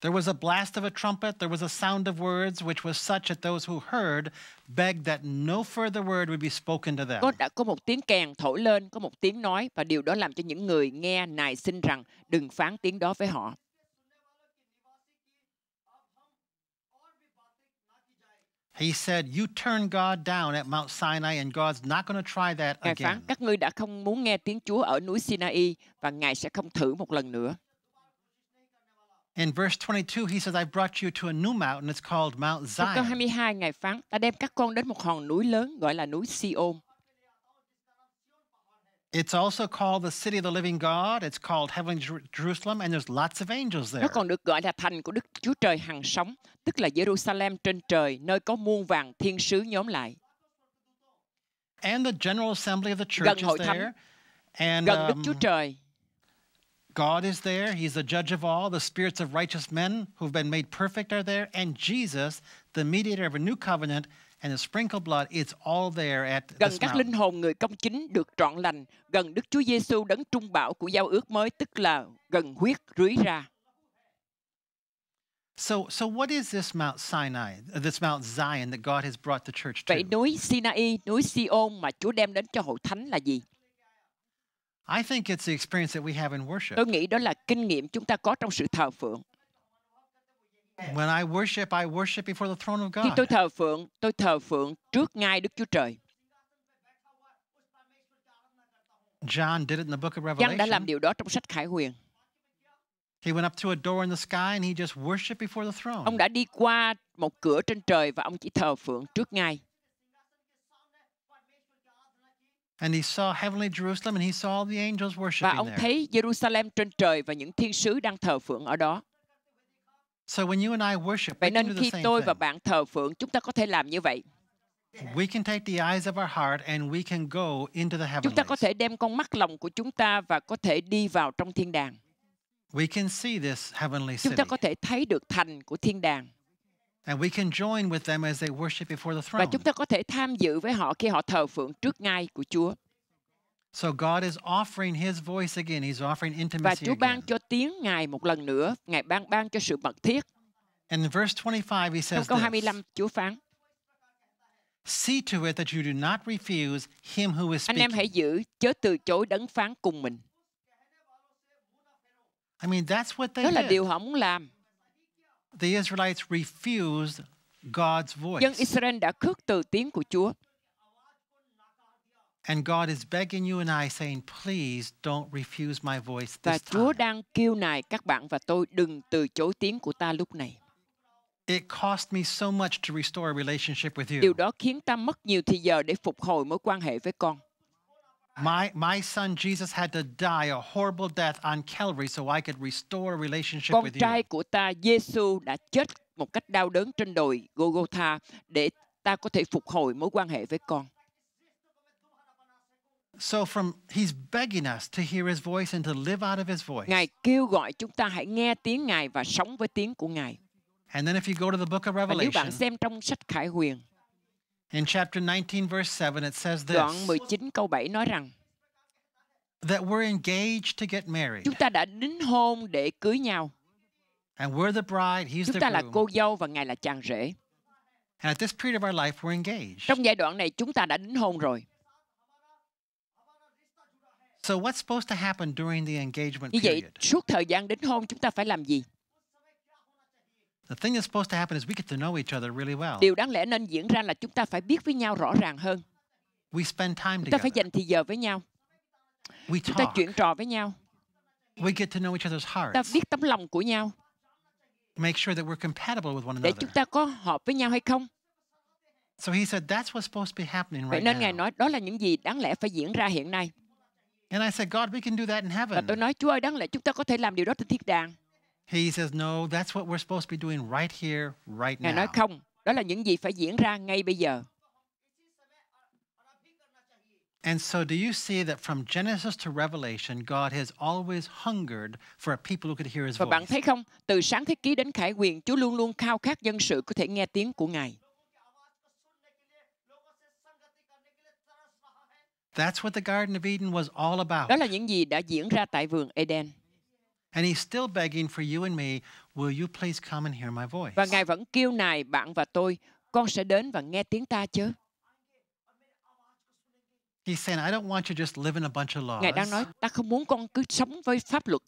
There was a blast of a trumpet, there was a sound of words, which was such that those who heard begged that no further word would be spoken to them. Có đã có một tiếng kèn thổi lên, có một tiếng nói và điều đó làm cho những người nghe nài xin rằng đừng phán tiếng đó với họ. He said, "You turn God down at Mount Sinai, and God's not going to try that again." Ngài Phán, các ngươi đã không muốn nghe tiếng Chúa ở núi Sinai và Ngài sẽ không thử một lần nữa. In verse 22 he says I brought you to a new mountain it's called Mount Zion. Câu 22 ngài phán ta đem các con đến một hòn núi lớn gọi là núi Siôn. It's also called the city of the living God. It's called heavenly Jerusalem and there's lots of angels there. Nó còn được gọi là thành của Đức Chúa Trời hằng sống, tức là Jerusalem trên trời nơi có muôn vàng thiên sứ nhóm lại. And the general assembly of the church is there. And gần Đức Chúa um, Trời God is there. He's the judge of all. The spirits of righteous men who've been made perfect are there. And Jesus, the mediator of a new covenant, and the sprinkled blood it's all there at this Gần các linh hồn người công chính được trọn lành, gần Đức Chúa Giêsu đấng trung bảo của giao ước mới tức là gần huyết rưới ra. So, so what is this Mount Sinai, this Mount Zion that God has brought the church to? Vậy núi Sinai, núi Sion mà Chúa đem đến cho hội thánh là gì? I think it's the experience that we have in worship. Tôi nghĩ đó là kinh nghiệm chúng ta có trong sự thờ phượng. When I worship, I worship before the throne of God. Khi tôi thờ phượng, tôi thờ phượng trước ngai Đức Chúa Trời. John did it in the book of Revelation. Giăng đã làm điều đó trong sách Khải Huyền. He went up to a door in the sky and he just worshiped before the throne. Ông đã đi qua một cửa trên trời và ông chỉ thờ phượng trước ngai. And he saw heavenly Jerusalem and he saw all the angels worshiping Và ông there. thấy Jerusalem trên trời và những thiên sứ đang thờ phượng ở đó. So when you and I worship, vậy nên khi tôi và bạn thờ phượng, chúng ta có thể làm như vậy. We can take the eyes of our heart and we can go into the heavenlies. Chúng ta có thể đem con mắt lòng của chúng ta và có thể đi vào trong thiên đàng. We can see this heavenly city. Chúng ta có thể thấy được thành của thiên đàng. And we can join with them as they worship before the throne. Và chúng ta có thể tham dự với họ khi họ thờ phượng trước ngai của Chúa. So God is offering his voice again. He's offering intimacy again. Và Chúa ban cho tiếng Ngài một lần nữa. Ngài ban ban cho sự mật thiết. And in verse 25 he says Trong câu 25 this, Chúa phán See to it that you do not refuse him who is speaking. Anh em hãy giữ chớ từ chối đấng phán cùng mình. I mean, that's what they Đó là điều họ muốn làm. The Israelites refused God's voice. Dân Israel đã khước từ tiếng của Chúa. And God is begging you and I saying, please don't refuse my voice this Và Chúa đang kêu nài các bạn và tôi đừng từ chối tiếng của ta lúc này. It cost me so much to restore a relationship with you. Điều đó khiến ta mất nhiều thời giờ để phục hồi mối quan hệ với con. My, my son Jesus had to die a horrible death on Calvary so I could restore a relationship Con with you. trai của ta Giêsu đã chết một cách đau đớn trên đồi Golgotha để ta có thể phục hồi mối quan hệ với con. So from he's begging us to hear his voice and to live out of his voice. Ngài kêu gọi chúng ta hãy nghe tiếng Ngài và sống với tiếng của Ngài. And then if you go to the book of Revelation. Và nếu bạn xem trong sách Khải Huyền. In chapter 19 verse 7 it says this. Đoạn 19 câu 7 nói rằng that we're engaged to get married. Chúng ta đã đính hôn để cưới nhau. And we're the bride, he's Chúng ta the groom. là cô dâu và ngài là chàng rể. And at this period of our life we're engaged. Trong giai đoạn này chúng ta đã đính hôn rồi. So what's supposed to happen during the engagement period? Như vậy suốt thời gian đính hôn chúng ta phải làm gì? Điều đáng lẽ nên diễn ra là chúng ta phải biết với nhau rõ ràng hơn. Chúng ta phải dành thời giờ với nhau. Chúng ta chuyện trò với nhau. Ta biết tấm lòng của nhau. Để chúng ta có hợp với nhau hay không. So he said that's what's supposed to be happening right Vậy nên Ngài nói đó là những gì đáng lẽ phải diễn ra hiện nay. And I said, God, we can do that in heaven. Và tôi nói, Chúa ơi, đáng lẽ chúng ta có thể làm điều đó trên thiên đàng. He says no, that's what we're supposed to be doing right here, right now. Ngài nói không, đó là những gì phải diễn ra ngay bây giờ. And so, do you see that from Genesis to Revelation, God has always hungered for a people who could hear His voice? Và bạn thấy không, từ sáng thế ký đến khải quyền, Chúa luôn luôn khao khát dân sự có thể nghe tiếng của Ngài. That's what the Garden of Eden was all about. Đó là những gì đã diễn ra tại vườn Eden. And he's still begging for you and me, will you please come and hear my voice? Và Ngài vẫn kêu nài bạn và tôi, con sẽ đến và nghe tiếng ta chứ. He's saying, I don't want you just live a bunch of laws. Ngài đang nói, ta không muốn con cứ sống với pháp luật.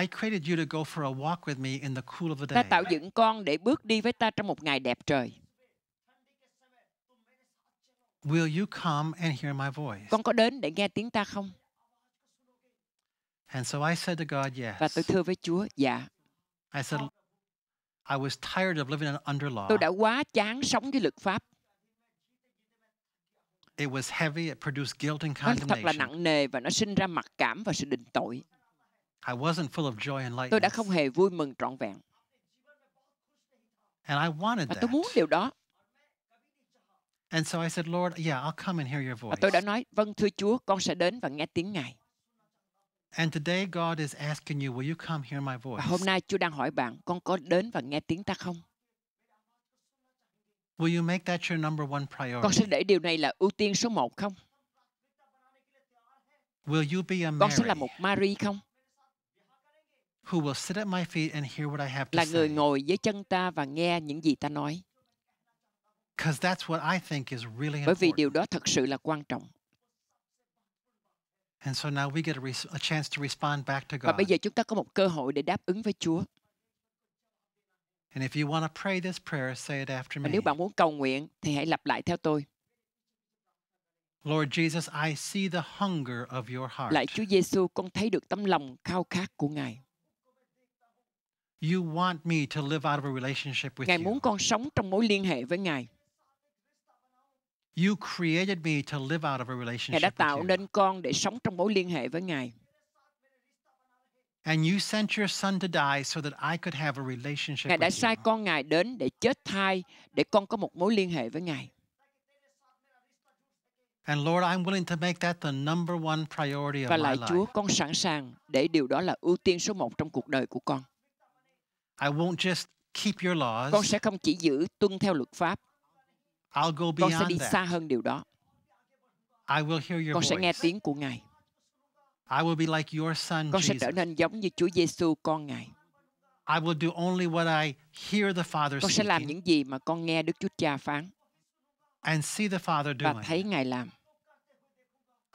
I created you to go for a walk with me in the cool of the day. Ta tạo dựng con để bước đi với ta trong một ngày đẹp trời. Will you come and hear my voice? Con có đến để nghe tiếng ta không? And so I said to God, yes. Và tôi thưa với Chúa, dạ. I said, I was tired of living under law. Tôi đã quá chán sống với luật pháp. It was heavy, it produced guilt and condemnation. Nó thật là nặng nề và nó sinh ra mặc cảm và sự định tội. I wasn't full of joy and lightness. Tôi đã không hề vui mừng trọn vẹn. And I wanted và tôi muốn điều đó. And so I said, Lord, yeah, I'll come and hear your voice. Và tôi đã nói, vâng thưa Chúa, con sẽ đến và nghe tiếng Ngài. And today God is asking you, will you come hear my voice? hôm nay Chúa đang hỏi bạn, con có đến và nghe tiếng ta không? Will you make that your number one priority? Con sẽ để điều này là ưu tiên số một không? Will you be a Mary? Con sẽ là một Mary không? Who will sit at my feet and hear what I have to là người ngồi dưới chân ta và nghe những gì ta nói. Because that's what I think is really important. Bởi vì điều đó thật sự là quan trọng. And so now we get a, res- a chance to respond back to God. Và bây giờ chúng ta có một cơ hội để đáp ứng với Chúa. And if you want to pray this prayer, say it after Và nếu bạn muốn cầu nguyện thì hãy lặp lại theo tôi. Lord Jesus, I see the hunger of your heart. Lạy Chúa Giêsu, con thấy được tấm lòng khao khát của Ngài. You want me to live out of a relationship with Ngài muốn con sống trong mối liên hệ với Ngài. You created me to live out of a relationship Ngài đã tạo nên con để sống trong mối liên hệ với Ngài. And you sent your son to die so that I could have a relationship Ngài đã with sai you. con Ngài đến để chết thai để con có một mối liên hệ với Ngài. And Lord, I'm willing to make that the number one priority of Và lại Chúa, con sẵn sàng để điều đó là ưu tiên số một trong cuộc đời của con. I won't just keep your laws. Con sẽ không chỉ giữ tuân theo luật pháp. I'll go beyond con sẽ đi xa hơn điều đó. I will hear your con sẽ nghe tiếng của Ngài. I will be like your son, con sẽ trở nên giống như Chúa Giêsu con Ngài. I will do only what I hear the Father Con sẽ làm những gì mà con nghe Đức Chúa Cha phán. And see the Father Và thấy Ngài làm.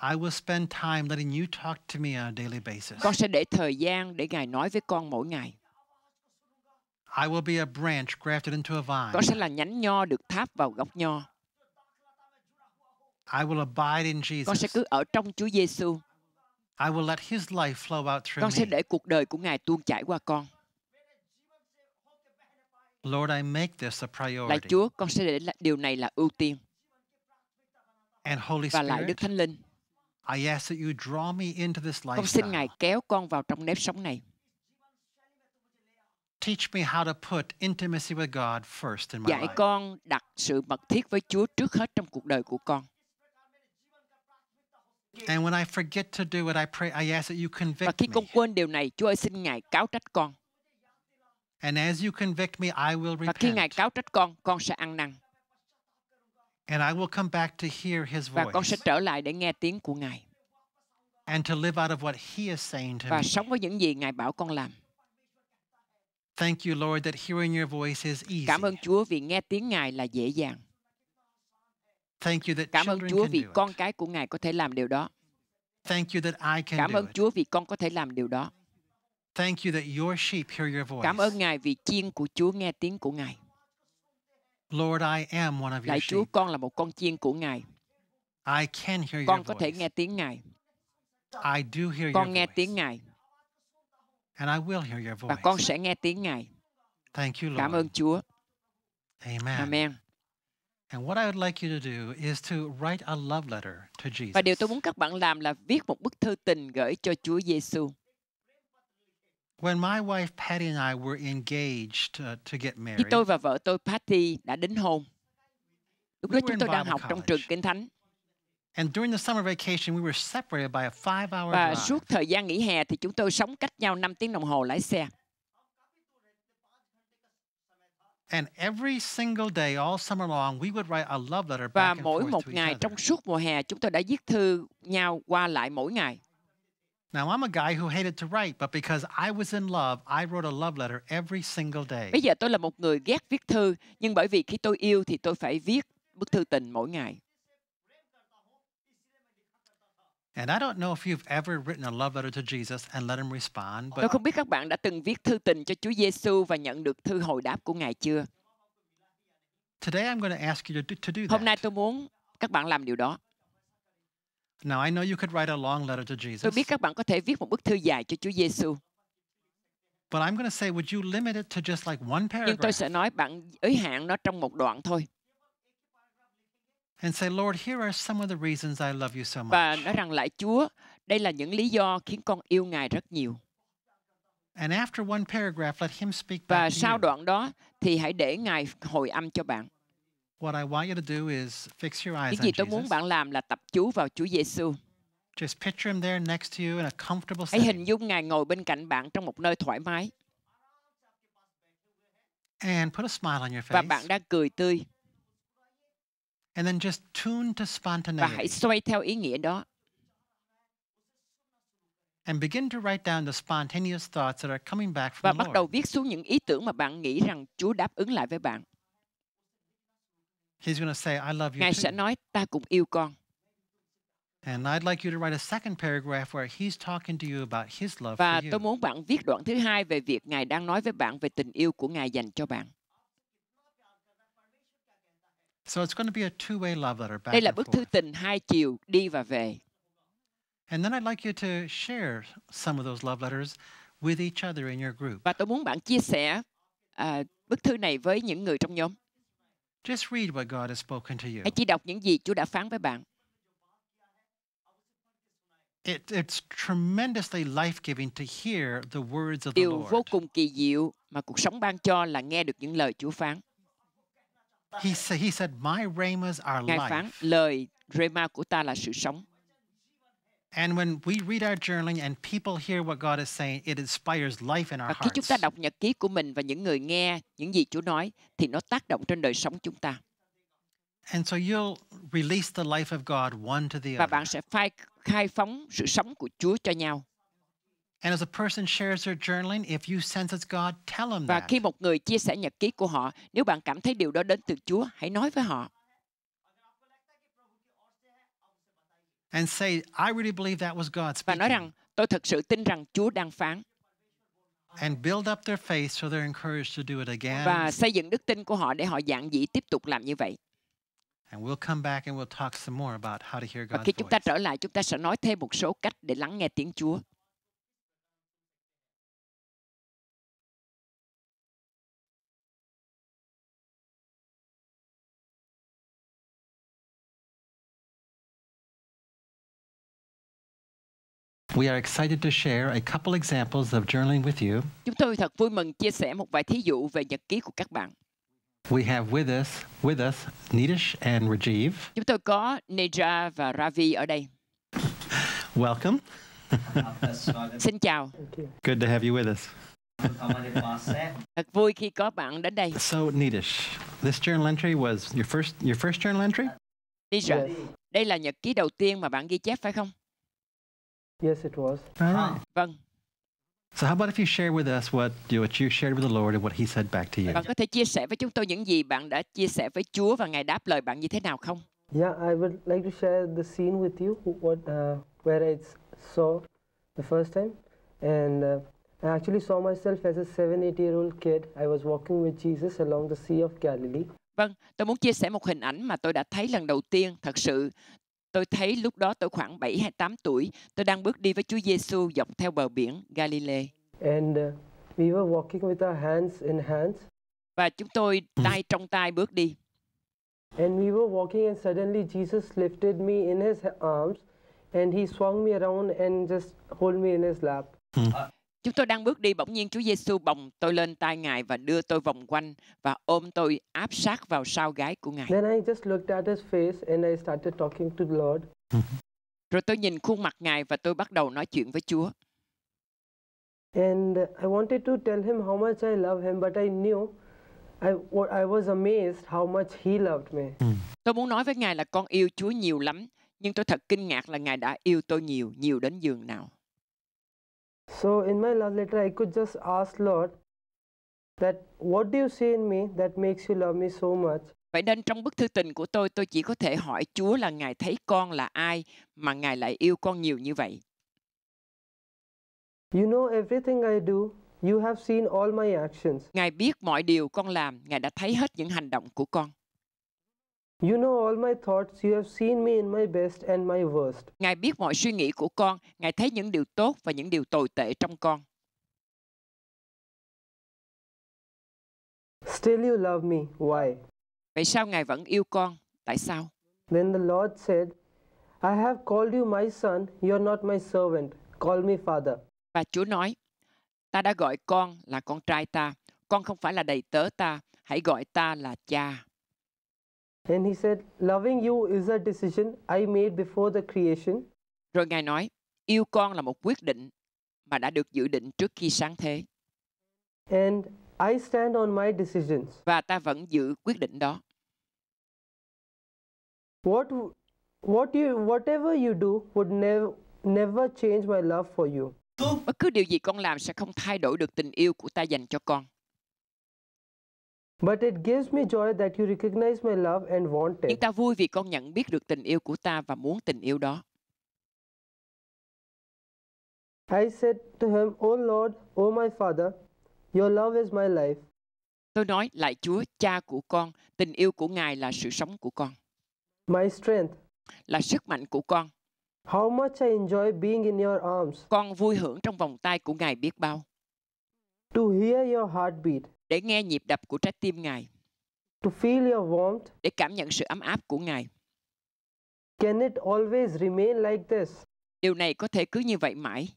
I will spend time letting you talk to me on a daily basis. Con sẽ để thời gian để Ngài nói với con mỗi ngày. I will be a branch grafted into a vine. Con sẽ là nhánh nho được tháp vào gốc nho. I will abide in Jesus. Con sẽ cứ ở trong Chúa Giêsu. I will let his life flow out through con sẽ để cuộc đời của Ngài tuôn chảy qua con. Lord, I make this a priority. Lạy Chúa, con sẽ để điều này là ưu tiên. And Holy Spirit, Và lại Đức Thánh Linh, I ask that you draw me into this lifestyle. Con xin Ngài kéo con vào trong nếp sống này. Teach me how to put intimacy with God first in my Dạy life. con đặt sự mật thiết với Chúa trước hết trong cuộc đời của con. And when I forget to do it, I pray, I ask that you convict me. Và khi con quên điều này, Chúa ơi xin Ngài cáo trách con. And as you convict me, I will repent. Và khi Ngài cáo trách con, con sẽ ăn năn. And I will come back to hear his voice. Và con sẽ trở lại để nghe tiếng của Ngài. And to live out of what he is saying to me. Và sống với những gì Ngài bảo con làm. Thank you, Lord, that hearing your voice is easy. Cảm ơn Chúa vì nghe tiếng Ngài là dễ dàng. Thank you that Cảm ơn Chúa vì con cái của Ngài có thể làm điều đó. Thank you that I can Cảm ơn Chúa vì con có thể làm điều đó. Thank you that your sheep hear your voice. Cảm ơn Ngài vì chiên của Chúa nghe tiếng của Ngài. Lord, I am one of your Lạy Chúa, con là một con chiên của Ngài. I can hear con your có voice. thể nghe tiếng Ngài. I do hear con your nghe voice. tiếng Ngài. Và con sẽ nghe tiếng Ngài. Cảm ơn Chúa. Amen. Amen. And what I would like you to do is to write a love letter to Jesus. Và điều tôi muốn các bạn làm là viết một bức thư tình gửi cho Chúa Giêsu. When my wife Patty and I were engaged to, uh, to get married. Khi tôi và vợ tôi Patty đã đính hôn. Lúc đó chúng tôi đang học trong trường Kinh Thánh. And during the summer vacation, we were separated by a five-hour Và drive. suốt thời gian nghỉ hè thì chúng tôi sống cách nhau 5 tiếng đồng hồ lái xe. And every single day all summer long we would write a love letter back Và mỗi một ngày trong suốt mùa hè chúng tôi đã viết thư nhau qua lại mỗi ngày. Now I'm a guy who hated to write, but because I was in love, I wrote a love letter every single day. Bây giờ tôi là một người ghét viết thư, nhưng bởi vì khi tôi yêu thì tôi phải viết bức thư tình mỗi ngày. And I don't know if you've ever written a love letter to Jesus and let him respond. But... Tôi không biết các bạn đã từng viết thư tình cho Chúa Giêsu và nhận được thư hồi đáp của Ngài chưa. Today I'm going to ask you to do, to do that. Hôm nay tôi muốn các bạn làm điều đó. Now I know you could write a long letter to Jesus. Tôi biết các bạn có thể viết một bức thư dài cho Chúa Giêsu. But I'm going to say would you limit it to just like one paragraph? Nhưng tôi sẽ nói bạn giới hạn nó trong một đoạn thôi and say, Lord, here are some of the reasons I love you so much. Và nói rằng lại Chúa, đây là những lý do khiến con yêu Ngài rất nhiều. And after one paragraph, let him speak Và back sau đoạn đó thì hãy để Ngài hồi âm cho bạn. What I want you to do is fix your eyes Những gì tôi muốn bạn làm là tập chú vào Chúa Giêsu. Just picture him there next to you in a comfortable Hãy hình dung Ngài ngồi bên cạnh bạn trong một nơi thoải mái And put a smile on your face. và bạn đang cười tươi. And then just tune to spontaneity. Và hãy xoay theo ý nghĩa đó. And begin to write down the spontaneous thoughts that are coming back from Và bắt đầu viết xuống những ý tưởng mà bạn nghĩ rằng Chúa đáp ứng lại với bạn. He's going to say, I love you Ngài sẽ nói, ta cũng yêu con. And I'd like you to write a second paragraph where he's talking to you about his love Và for you. tôi muốn bạn viết đoạn thứ hai về việc Ngài đang nói với bạn về tình yêu của Ngài dành cho bạn. So it's going to be a two-way love letter back Đây là bức thư tình hai chiều đi và về. And then I'd like you to share some of those love letters with each other in your group. Và tôi muốn bạn chia sẻ à, bức thư này với những người trong nhóm. Just read what God has spoken to you. Hãy chỉ đọc những gì Chúa đã phán với bạn. It, it's tremendously life-giving to hear the words of the Điều Lord. vô cùng kỳ diệu mà cuộc sống ban cho là nghe được những lời Chúa phán. He said, he said, My ramas are Ngài phán, life. lời rema của ta là sự sống. And when we read our journaling and people hear what God is saying, it inspires life in our Và khi chúng ta đọc nhật ký của mình và những người nghe những gì Chúa nói, thì nó tác động trên đời sống chúng ta. And so you'll release the life of God one to the Và bạn sẽ phai, khai phóng sự sống của Chúa cho nhau. And as a person shares their journaling, if you sense it's God, tell them Và khi một người chia sẻ nhật ký của họ, nếu bạn cảm thấy điều đó đến từ Chúa, hãy nói với họ. And say, I really believe that was God speaking. Và nói rằng, tôi thật sự tin rằng Chúa đang phán. And build up their faith so they're encouraged to do it again. Và xây dựng đức tin của họ để họ dạng dĩ tiếp tục làm như vậy. And we'll come back and we'll talk some more about how to hear God's voice. Và khi chúng ta trở lại, chúng ta sẽ nói thêm một số cách để lắng nghe tiếng Chúa. We are excited to share a couple examples of journaling with you. Chúng tôi thật vui mừng chia sẻ một vài thí dụ về nhật ký của các bạn. We have with us with us Nitish and Rajiv. Chúng tôi có Neja và Ravi ở đây. Welcome. Xin chào. Good to have you with us. Thật vui khi có bạn đến đây. So Nitish, this journal entry was your first your first journal entry? Nitish, đây là nhật ký đầu tiên mà bạn ghi chép phải không? Yes, it was. All right. Vâng. So how about if you share with us what you, what you shared with the Lord and what He said back to you? Bạn vâng, có thể chia sẻ với chúng tôi những gì bạn đã chia sẻ với Chúa và Ngài đáp lời bạn như thế nào không? Yeah, I would like to share the scene with you what uh, where I saw the first time, and uh, I actually saw myself as a seven, eight-year-old kid. I was walking with Jesus along the Sea of Galilee. Vâng, tôi muốn chia sẻ một hình ảnh mà tôi đã thấy lần đầu tiên. Thật sự, Tôi thấy lúc đó tôi khoảng 7 hay 8 tuổi, tôi đang bước đi với Chúa Giêsu dọc theo bờ biển Galilee. And uh, we were walking with our hands in hands. Và chúng tôi tay trong tay bước đi. And we were walking and suddenly Jesus lifted me in his arms and he swung me around and just hold me in his lap. Ừ. Ờ, Chúng tôi đang bước đi, bỗng nhiên Chúa Giêsu bồng tôi lên tay Ngài và đưa tôi vòng quanh và ôm tôi áp sát vào sau gái của Ngài. Then I just looked at his face and I started talking to the Lord. Rồi tôi nhìn khuôn mặt Ngài và tôi bắt đầu nói chuyện với Chúa. And I wanted to tell him how much I love him, but I knew I, I was amazed how much he loved me. Tôi muốn nói với Ngài là con yêu Chúa nhiều lắm, nhưng tôi thật kinh ngạc là Ngài đã yêu tôi nhiều, nhiều đến giường nào. So in my love letter, I could just ask Lord that what do you see in me that makes you love me so much? Vậy nên trong bức thư tình của tôi, tôi chỉ có thể hỏi Chúa là Ngài thấy con là ai mà Ngài lại yêu con nhiều như vậy. You know everything I do. You have seen all my actions. Ngài biết mọi điều con làm, Ngài đã thấy hết những hành động của con. You know all my thoughts, you have seen me in my best and my worst. Ngài biết mọi suy nghĩ của con, Ngài thấy những điều tốt và những điều tồi tệ trong con. Still you love me. Why? Vậy sao Ngài vẫn yêu con? Tại sao? Then the Lord said, I have called you my son, you're not my servant. Call me father. Và Chúa nói, ta đã gọi con là con trai ta, con không phải là đầy tớ ta, hãy gọi ta là cha. And he said, loving you is a decision I made before the creation. Rồi Ngài nói, yêu con là một quyết định mà đã được dự định trước khi sáng thế. And I stand on my decisions. Và ta vẫn giữ quyết định đó. What what you whatever you do would never never change my love for you. Bất cứ điều gì con làm sẽ không thay đổi được tình yêu của ta dành cho con. But it gives me joy that you recognize my love and want it. Nhưng ta vui vì con nhận biết được tình yêu của ta và muốn tình yêu đó. I said to him, O Lord, O my Father, your love is my life. Tôi nói, lại Chúa, cha của con, tình yêu của Ngài là sự sống của con. My strength. Là sức mạnh của con. How much I enjoy being in your arms. Con vui hưởng trong vòng tay của Ngài biết bao. To hear your heartbeat để nghe nhịp đập của trái tim Ngài. To feel your warmth. Để cảm nhận sự ấm áp của Ngài. Can it always remain like this? Điều này có thể cứ như vậy mãi.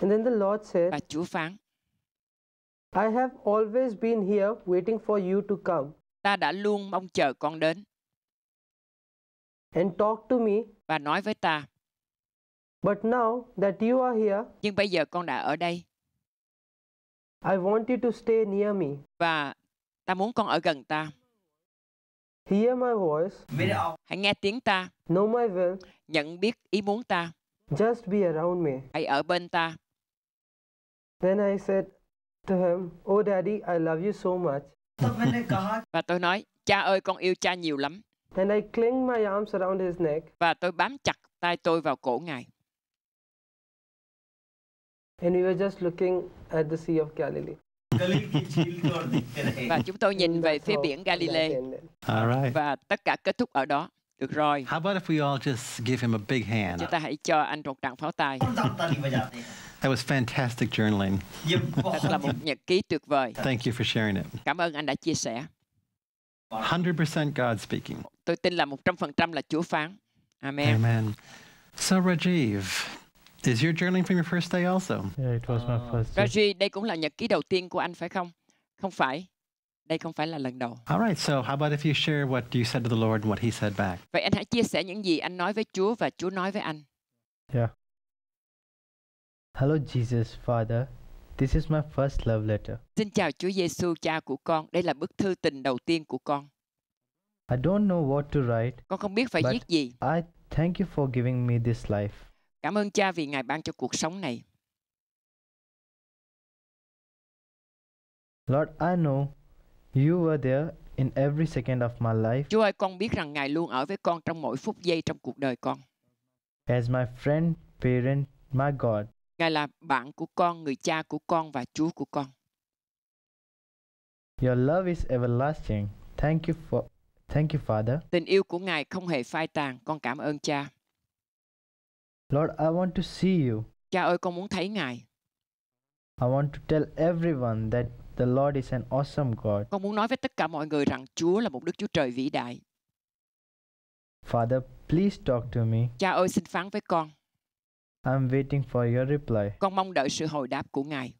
And then the Lord said, Và Chúa phán, I have always been here waiting for you to come. Ta đã luôn mong chờ con đến. And talk to me. Và nói với ta. But now that you are here. Nhưng bây giờ con đã ở đây. I want you to stay near me. Và ta muốn con ở gần ta. Hear my voice. Hãy nghe tiếng ta. Know my will. Nhận biết ý muốn ta. Just be around me. Hãy ở bên ta. Then I said to him, Oh daddy, I love you so much. Và tôi nói, cha ơi con yêu cha nhiều lắm. And I cling my arms around his neck. Và tôi bám chặt tay tôi vào cổ ngài. And we were just looking at the Sea of Galilee. và chúng tôi nhìn về phía biển Galilee. Right. Và tất cả kết thúc ở đó. Được rồi. How about if we all just give him a big hand? Chúng ta hãy cho anh một tràng pháo tay. That was fantastic journaling. Thật là một nhật ký tuyệt vời. Thank you for sharing it. Cảm ơn anh đã chia sẻ. 100% God speaking. Tôi tin là 100% là Chúa phán. Amen. Amen. So Rajiv, Is your journaling from your first day also? Yeah, it was uh, my ờ. first day. Raji, đây cũng là nhật ký đầu tiên của anh phải không? Không phải. Đây không phải là lần đầu. All right, so how about if you share what you said to the Lord and what he said back? Vậy anh hãy chia sẻ những gì anh nói với Chúa và Chúa nói với anh. Yeah. Hello Jesus, Father. This is my first love letter. Xin chào Chúa Giêsu cha của con. Đây là bức thư tình đầu tiên của con. I don't know what to write. Con không biết phải viết gì. I thank you for giving me this life. Cảm ơn cha vì Ngài ban cho cuộc sống này. Lord, I know you were there in every second of my life. Chúa ơi, con biết rằng Ngài luôn ở với con trong mỗi phút giây trong cuộc đời con. As my friend, parent, my God. Ngài là bạn của con, người cha của con và Chúa của con. Your love is everlasting. Thank you for Thank you, Father. Tình yêu của Ngài không hề phai tàn. Con cảm ơn Cha. Lord, I want to see you. Cha ơi, con muốn thấy Ngài. I want to tell everyone that the Lord is an awesome God. Con muốn nói với tất cả mọi người rằng Chúa là một Đức Chúa Trời vĩ đại. Father, please talk to me. Cha ơi, xin phán với con. I'm waiting for your reply. Con mong đợi sự hồi đáp của Ngài.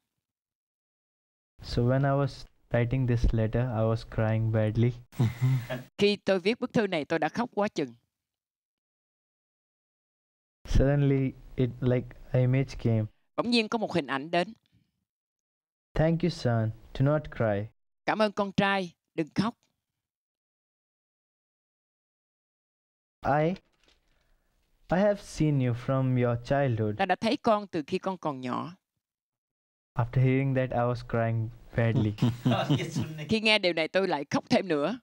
So when I was writing this letter, I was crying badly. Khi tôi viết bức thư này, tôi đã khóc quá chừng. Suddenly it like an image came. Bỗng nhiên có một hình ảnh đến. Thank you son, do not cry. Cảm ơn con trai, đừng khóc. I I have seen you from your childhood. Ta đã thấy con từ khi con còn nhỏ. After hearing that, I was crying badly. khi nghe điều này tôi lại khóc thêm nữa.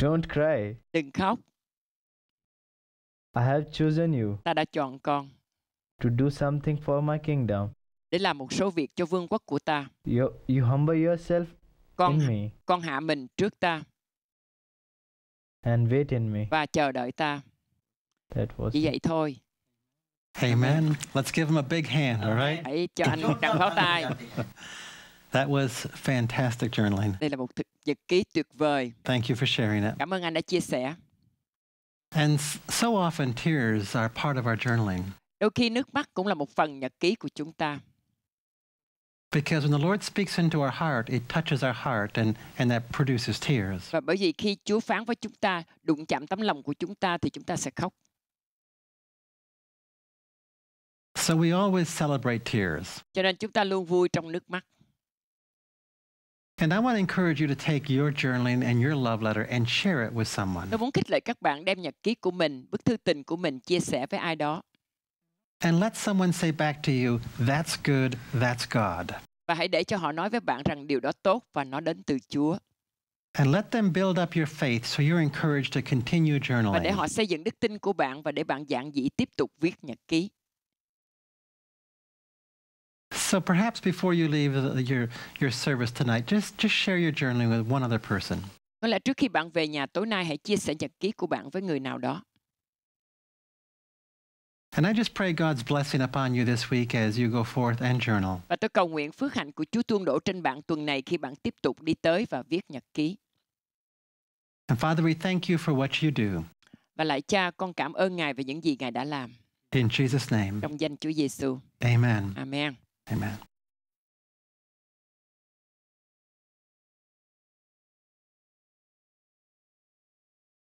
Don't cry. Đừng khóc. I have chosen you ta đã chọn con to do something for my kingdom. Để làm một số việc cho vương quốc của ta. You, you humble yourself con, in me. Con hạ mình trước ta. And wait in me. Và chờ đợi ta. That was Chỉ vậy thôi. Amen. Let's give him a big hand, all right? Hãy cho anh một tràng pháo tay. That was fantastic journaling. Đây là một thực nhật ký tuyệt vời. Thank you for sharing it. Cảm ơn anh đã chia sẻ. And so often tears are part of our journaling. Đôi khi nước mắt cũng là một phần nhật ký của chúng ta. Because when the Lord speaks into our heart, it touches our heart and, and that produces tears. Và bởi vì khi Chúa phán với chúng ta, đụng chạm tấm lòng của chúng ta thì chúng ta sẽ khóc. So we always celebrate tears. Cho nên chúng ta luôn vui trong nước mắt. And I want to encourage you to take your journaling and your love letter and share it with someone. Tôi muốn khích lệ các bạn đem nhật ký của mình, bức thư tình của mình chia sẻ với ai đó. And let someone say back to you, that's good, that's God. Và hãy để cho họ nói với bạn rằng điều đó tốt và nó đến từ Chúa. And let them build up your faith so you're encouraged to continue journaling. Và để họ xây dựng đức tin của bạn và để bạn dạng dĩ tiếp tục viết nhật ký. So perhaps before you leave the, your, your service tonight, just, just share your journey with one other person. Có vâng lẽ trước khi bạn về nhà tối nay hãy chia sẻ nhật ký của bạn với người nào đó. And I just pray God's blessing upon you this week as you go forth and journal. Và tôi cầu nguyện phước hạnh của Chúa tuôn đổ trên bạn tuần này khi bạn tiếp tục đi tới và viết nhật ký. And Father, we thank you for what you do. Và lại Cha, con cảm ơn Ngài về những gì Ngài đã làm. In Jesus name. Trong danh Chúa Giêsu. Amen. Amen. Amen.